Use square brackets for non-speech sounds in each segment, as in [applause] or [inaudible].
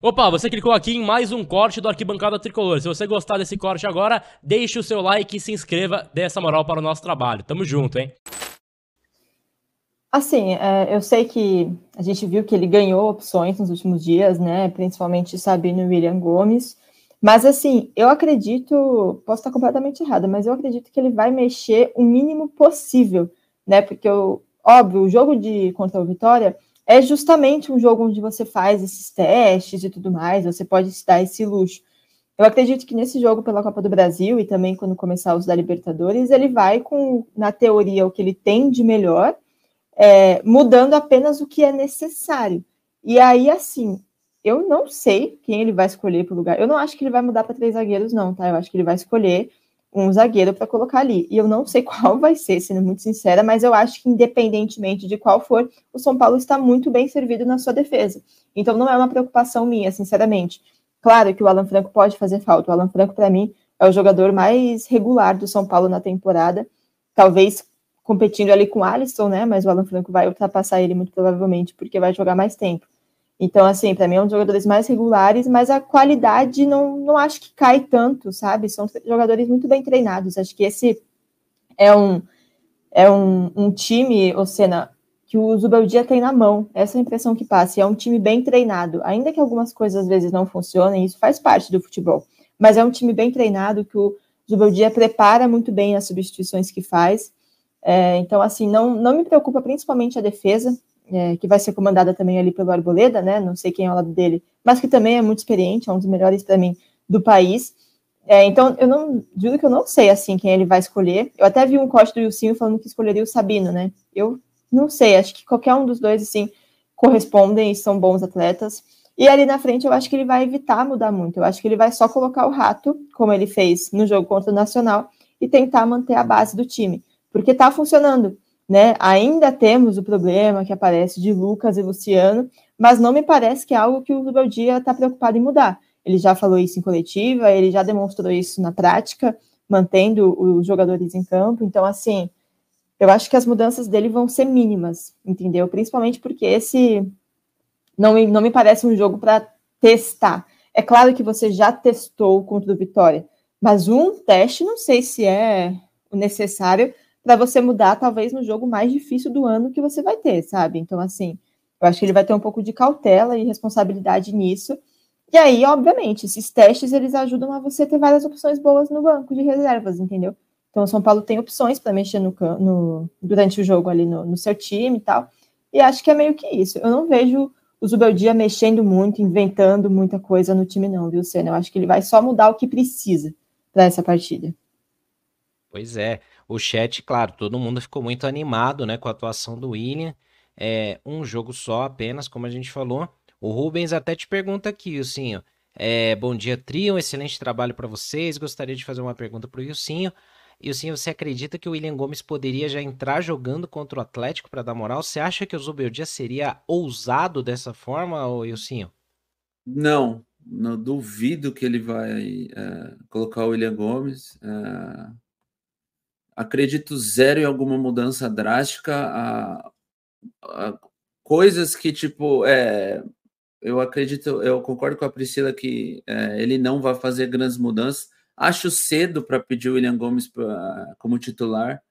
Opa, você clicou aqui em mais um corte do Arquibancada Tricolor. Se você gostar desse corte agora, deixe o seu like e se inscreva, dê essa moral para o nosso trabalho. Tamo junto, hein? Assim, é, eu sei que a gente viu que ele ganhou opções nos últimos dias, né? Principalmente Sabino e William Gomes. Mas assim, eu acredito, posso estar completamente errada, mas eu acredito que ele vai mexer o mínimo possível, né? Porque, eu, óbvio, o jogo de contra o Vitória é justamente um jogo onde você faz esses testes e tudo mais, você pode se dar esse luxo. Eu acredito que nesse jogo pela Copa do Brasil e também quando começar os da Libertadores, ele vai com, na teoria, o que ele tem de melhor, é, mudando apenas o que é necessário. E aí, assim, eu não sei quem ele vai escolher para o lugar. Eu não acho que ele vai mudar para três zagueiros, não, tá? Eu acho que ele vai escolher um zagueiro para colocar ali. E eu não sei [laughs] qual vai ser, sendo muito sincera, mas eu acho que independentemente de qual for, o São Paulo está muito bem servido na sua defesa. Então não é uma preocupação minha, sinceramente. Claro que o Alan Franco pode fazer falta. O Alan Franco para mim é o jogador mais regular do São Paulo na temporada, talvez competindo ali com o Alisson, né? Mas o Alan Franco vai ultrapassar ele muito provavelmente porque vai jogar mais tempo. Então, assim, para mim é um dos jogadores mais regulares, mas a qualidade não, não acho que cai tanto, sabe? São jogadores muito bem treinados. Acho que esse é um é um, um time, ou cena que o Zubeldia tem na mão. Essa é a impressão que passa. E é um time bem treinado. Ainda que algumas coisas às vezes não funcionem, isso faz parte do futebol. Mas é um time bem treinado que o Zubeldia prepara muito bem as substituições que faz. É, então, assim, não, não me preocupa principalmente a defesa é, que vai ser comandada também ali pelo Arboleda, né? Não sei quem é ao lado dele, mas que também é muito experiente, é um dos melhores para mim do país. É, então, eu não juro que eu não sei assim quem ele vai escolher. Eu até vi um corte do Ilcinho falando que escolheria o Sabino, né? Eu não sei, acho que qualquer um dos dois assim correspondem e são bons atletas. E ali na frente eu acho que ele vai evitar mudar muito. Eu acho que ele vai só colocar o rato, como ele fez no jogo contra o Nacional, e tentar manter a base do time, porque tá funcionando né? Ainda temos o problema que aparece de Lucas e Luciano, mas não me parece que é algo que o Rubel Dia está preocupado em mudar. Ele já falou isso em coletiva, ele já demonstrou isso na prática, mantendo os jogadores em campo. Então, assim, eu acho que as mudanças dele vão ser mínimas, entendeu? Principalmente porque esse não me, não me parece um jogo para testar. É claro que você já testou contra o Vitória, mas um teste não sei se é o necessário para você mudar, talvez, no jogo mais difícil do ano que você vai ter, sabe? Então, assim, eu acho que ele vai ter um pouco de cautela e responsabilidade nisso. E aí, obviamente, esses testes eles ajudam a você ter várias opções boas no banco de reservas, entendeu? Então, o São Paulo tem opções para mexer no, no, durante o jogo ali no, no, seu time e tal. E acho que é meio que isso. Eu não vejo o Zubeldia mexendo muito, inventando muita coisa no time, não, viu, Senna? Eu acho que ele vai só mudar o que precisa para essa partida. Pois é o chat, claro, todo mundo ficou muito animado né, com a atuação do William. É, um jogo só apenas, como a gente falou. O Rubens até te pergunta aqui, assim, é, bom dia, Trio, excelente trabalho para vocês. Gostaria de fazer uma pergunta para o Ilcinho. Ilcinho, você acredita que o William Gomes poderia já entrar jogando contra o Atlético para dar moral? Você acha que o Zubeldia seria ousado dessa forma, ou Não, não duvido que ele vai é, colocar o William Gomes. É, acredito zero em alguma mudança drástica, a, a coisas que, tipo, é, eu acredito, eu concordo com a Priscila que é, ele não vai fazer grandes mudanças. Acho cedo para pedir o William Gomes pra, como titular.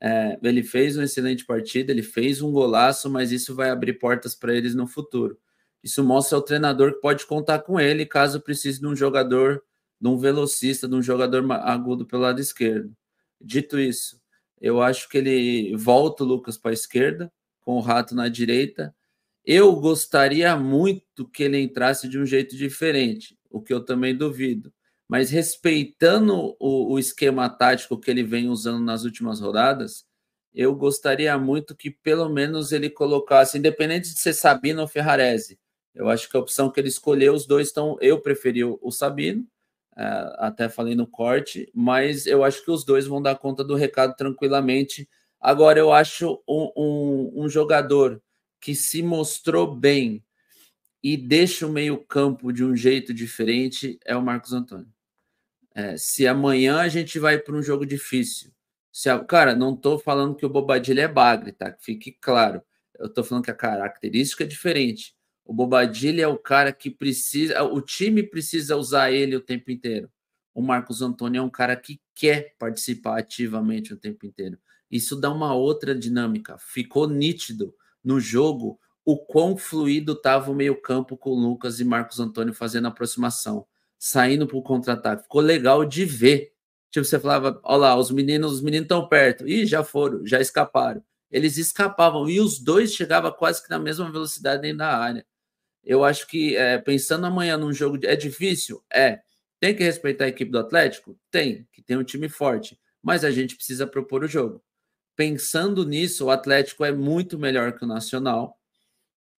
É, ele fez uma excelente partida, ele fez um golaço, mas isso vai abrir portas para eles no futuro. Isso mostra ao treinador que pode contar com ele caso precise de um jogador, de um velocista, de um jogador agudo pelo lado esquerdo. Dito isso, eu acho que ele volta o Lucas para a esquerda, com o Rato na direita. Eu gostaria muito que ele entrasse de um jeito diferente, o que eu também duvido. Mas respeitando o, o esquema tático que ele vem usando nas últimas rodadas, eu gostaria muito que pelo menos ele colocasse, independente de ser Sabino ou Ferrarese, eu acho que a opção que ele escolheu, os dois estão. Eu preferi o Sabino, ah, até falei no corte, mas eu acho que os dois vão dar conta do recado tranquilamente. Agora, eu acho um, um, um jogador que se mostrou bem e deixa o meio-campo de um jeito diferente é o Marcos Antônio. É, se amanhã a gente vai para um jogo difícil, se a, cara, não estou falando que o Bobadilha é bagre, tá? fique claro. Eu estou falando que a característica é diferente. O Bobadilha é o cara que precisa, o time precisa usar ele o tempo inteiro. O Marcos Antônio é um cara que quer participar ativamente o tempo inteiro. Isso dá uma outra dinâmica. Ficou nítido no jogo o quão fluido estava o meio-campo com o Lucas e Marcos Antônio fazendo aproximação, saindo para o contra-ataque. Ficou legal de ver. Tipo, você falava, olha lá, os meninos, os meninos estão perto. Ih, já foram, já escaparam. Eles escapavam e os dois chegavam quase que na mesma velocidade dentro da área. Eu acho que é, pensando amanhã num jogo de... é difícil, é. Tem que respeitar a equipe do Atlético, tem, que tem um time forte, mas a gente precisa propor o jogo. Pensando nisso, o Atlético é muito melhor que o Nacional.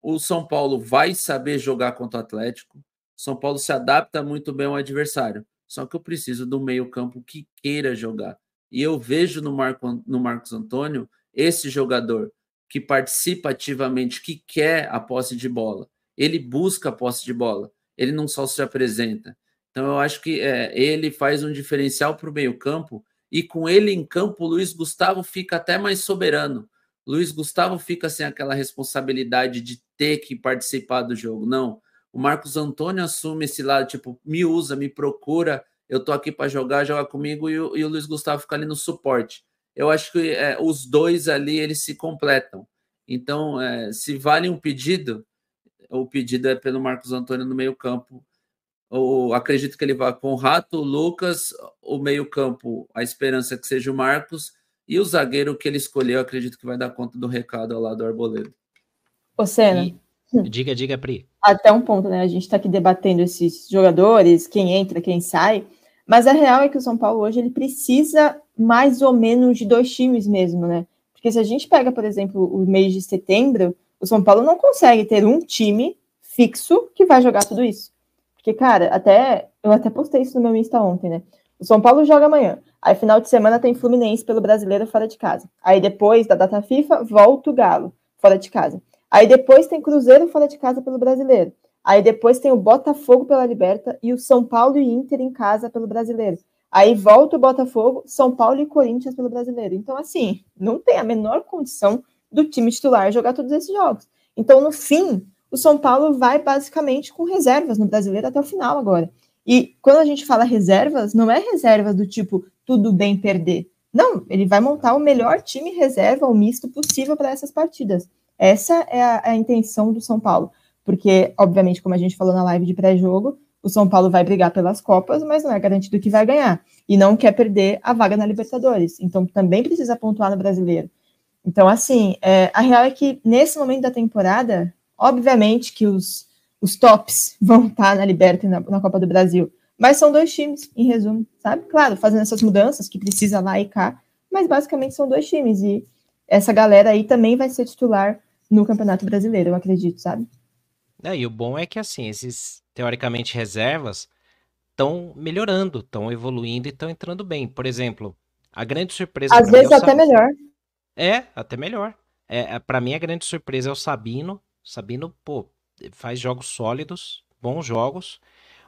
O São Paulo vai saber jogar contra o Atlético. São Paulo se adapta muito bem ao adversário. Só que eu preciso do meio-campo que queira jogar. E eu vejo no, Marco, no Marcos Antônio esse jogador que participa ativamente, que quer a posse de bola ele busca a posse de bola, ele não só se apresenta. Então eu acho que é, ele faz um diferencial para o meio-campo e com ele em campo, o Luiz Gustavo fica até mais soberano. Luiz Gustavo fica sem aquela responsabilidade de ter que participar do jogo, não. O Marcos Antônio assume esse lado, tipo, me usa, me procura, eu tô aqui para jogar, joga comigo, e o, e o, Luiz Gustavo fica ali no suporte. Eu acho que é, os dois ali, eles se completam. Então, é, se vale um pedido, o pedido é pelo Marcos Antônio no meio-campo. acredito que ele vá com o Rato, o Lucas, o meio-campo, a esperança é que seja o Marcos, e o zagueiro que ele escolheu, acredito que vai dar conta do recado ao lado do Arboledo. Ô, Senna. E... Hum. Diga, diga, Pri. Até um ponto, né? A gente está aqui debatendo esses jogadores, quem entra, quem sai, mas a real é que o São Paulo hoje ele precisa mais ou menos de dois times mesmo, né? Porque se a gente pega, por exemplo, o mês de setembro, o São Paulo não consegue ter um time fixo que vai jogar tudo isso. Porque, cara, até eu até postei isso no meu Insta ontem, né? O São Paulo joga amanhã. Aí final de semana tem Fluminense pelo Brasileiro fora de casa. Aí depois da data FIFA volta o Galo fora de casa. Aí depois tem Cruzeiro fora de casa pelo Brasileiro. Aí depois tem o Botafogo pela Liberta e o São Paulo e Inter em casa pelo Brasileiro. Aí volta o Botafogo, São Paulo e Corinthians pelo Brasileiro. Então assim, não tem a menor condição do time titular jogar todos esses jogos. Então, no fim, o São Paulo vai basicamente com reservas no brasileiro até o final agora. E quando a gente fala reservas, não é reservas do tipo tudo bem perder. Não, ele vai montar o melhor time reserva o misto possível para essas partidas. Essa é a, a, intenção do São Paulo. Porque, obviamente, como a gente falou na live de pré-jogo, o São Paulo vai brigar pelas Copas, mas não é garantido que vai ganhar. E não quer perder a vaga na Libertadores. Então também precisa pontuar no brasileiro. Então, assim, é, a real é que nesse momento da temporada, obviamente que os, os tops [laughs] vão estar na Liberta e na, na, Copa do Brasil. Mas são dois times, em resumo, sabe? Claro, fazendo essas mudanças que precisa lá e cá, mas basicamente são dois times. E essa galera aí também vai ser titular no Campeonato Brasileiro, eu acredito, sabe? É, e o bom é que, assim, esses teoricamente reservas estão melhorando, estão evoluindo e estão entrando bem. Por exemplo, a grande surpresa. Às é vezes até melhor. É, até melhor. É, é para mim a grande surpresa é o Sabino. Sabino, pô, faz jogos sólidos, bons jogos.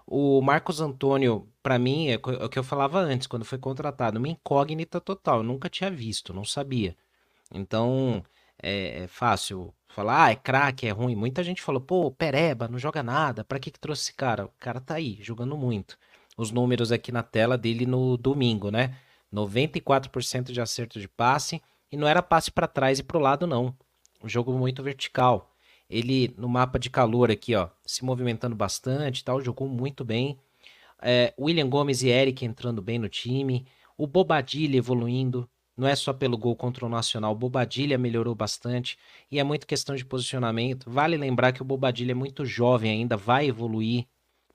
O Marcos Antônio, para mim, é, é o que eu falava antes, quando foi contratado, uma incógnita total. Eu nunca tinha visto, não sabia. Então, é, é fácil falar, ah, é craque, é ruim. Muita gente falou, pô, pereba, não joga nada, pra que que trouxe esse cara? O cara tá aí, jogando muito. Os números aqui na tela dele no domingo, né? 94% de acerto de passe, e não era passe para trás e para o lado, não. Um jogo muito vertical. Ele, no mapa de calor aqui, ó, se movimentando bastante tal, jogou muito bem. É, William Gomes e Eric entrando bem no time. O Bobadilha evoluindo. Não é só pelo gol contra o Nacional. O Bobadilha melhorou bastante. E é muito questão de posicionamento. Vale lembrar que o Bobadilha é muito jovem ainda, vai evoluir.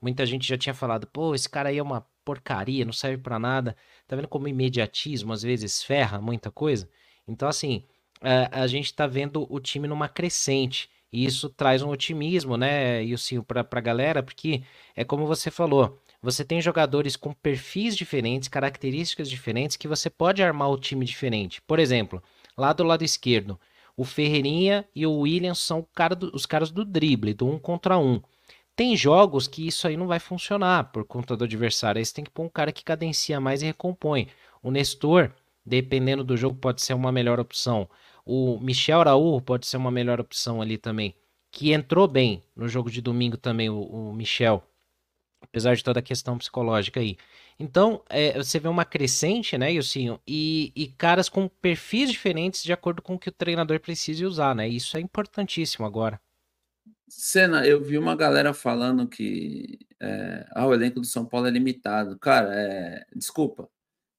Muita gente já tinha falado, pô, esse cara aí é uma porcaria, não serve para nada. Tá vendo como imediatismo às vezes ferra muita coisa? Então, assim, a, a gente está vendo o time numa crescente. E isso traz um otimismo, né, Yusinho, para a galera, porque é como você falou, você tem jogadores com perfis diferentes, características diferentes, que você pode armar o time diferente. Por exemplo, lá do lado esquerdo, o Ferreirinha e o Williams são cara do, os caras do drible, do um contra um. Tem jogos que isso aí não vai funcionar por conta do adversário. Aí você tem que pôr um cara que cadencia mais e recompõe. O Nestor dependendo do jogo, pode ser uma melhor opção. O Michel Araújo pode ser uma melhor opção ali também, que entrou bem no jogo de domingo também, o, o Michel, apesar de toda a questão psicológica aí. Então, é, você vê uma crescente, né, Ilcinho, e, e caras com perfis diferentes de acordo com o que o treinador precisa usar, né? Isso é importantíssimo agora. Cena, eu vi uma galera falando que é, ah, o elenco do São Paulo é limitado. Cara, é, desculpa,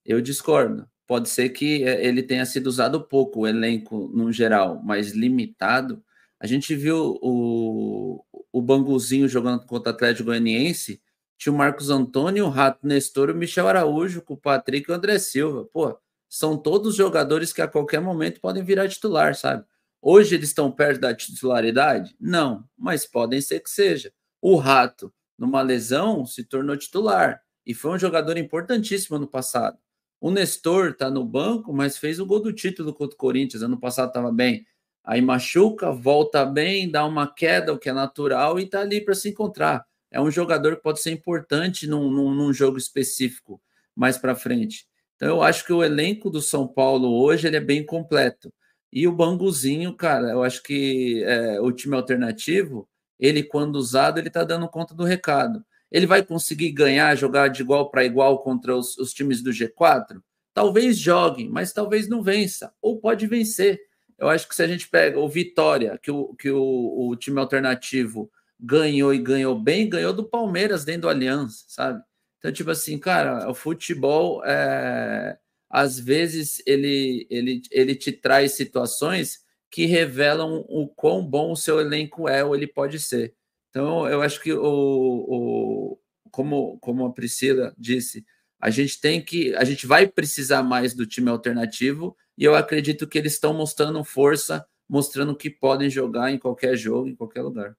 eu discordo pode ser que é, ele tenha sido usado pouco, o elenco no geral, mas limitado. A gente viu o, o Banguzinho jogando contra o Atlético Goianiense, tinha o Marcos Antônio, o Rato Nestor, o Michel Araújo, o Patrick e o André Silva. Pô, são todos jogadores que a qualquer momento podem virar titular, sabe? Hoje eles estão perto da titularidade? Não, mas podem ser que seja. O Rato, numa lesão, se tornou titular e foi um jogador importantíssimo no passado. O Nestor está no banco, mas fez o gol do título contra o Corinthians. Ano passado estava bem. Aí machuca, volta bem, dá uma queda, o que é natural, e está ali para se encontrar. É um jogador que pode ser importante num, num, num jogo específico mais para frente. Então eu acho que o elenco do São Paulo hoje ele é bem completo. E o Banguzinho, cara, eu acho que é, o time alternativo, ele quando usado, ele está dando conta do recado. Ele vai conseguir ganhar, jogar de igual para igual contra os, os times do G4? Talvez joguem, mas talvez não vença, ou pode vencer. Eu acho que se a gente pega o Vitória, que o, que o, o time alternativo ganhou e ganhou bem, ganhou do Palmeiras dentro do Aliança, sabe? Então, tipo assim, cara, o futebol é, às vezes ele, ele, ele te traz situações que revelam o quão bom o seu elenco é ou ele pode ser. Então, eu acho que, o, o, como, como a Priscila disse, a gente tem que. A gente vai precisar mais do time alternativo, e eu acredito que eles estão mostrando força, mostrando que podem jogar em qualquer jogo, em qualquer lugar.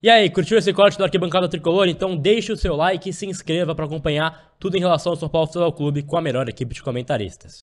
E aí, curtiu esse corte do Arquibancada Tricolor? Então deixe o seu like e se inscreva para acompanhar tudo em relação ao São Paulo Futebol Clube com a melhor equipe de comentaristas.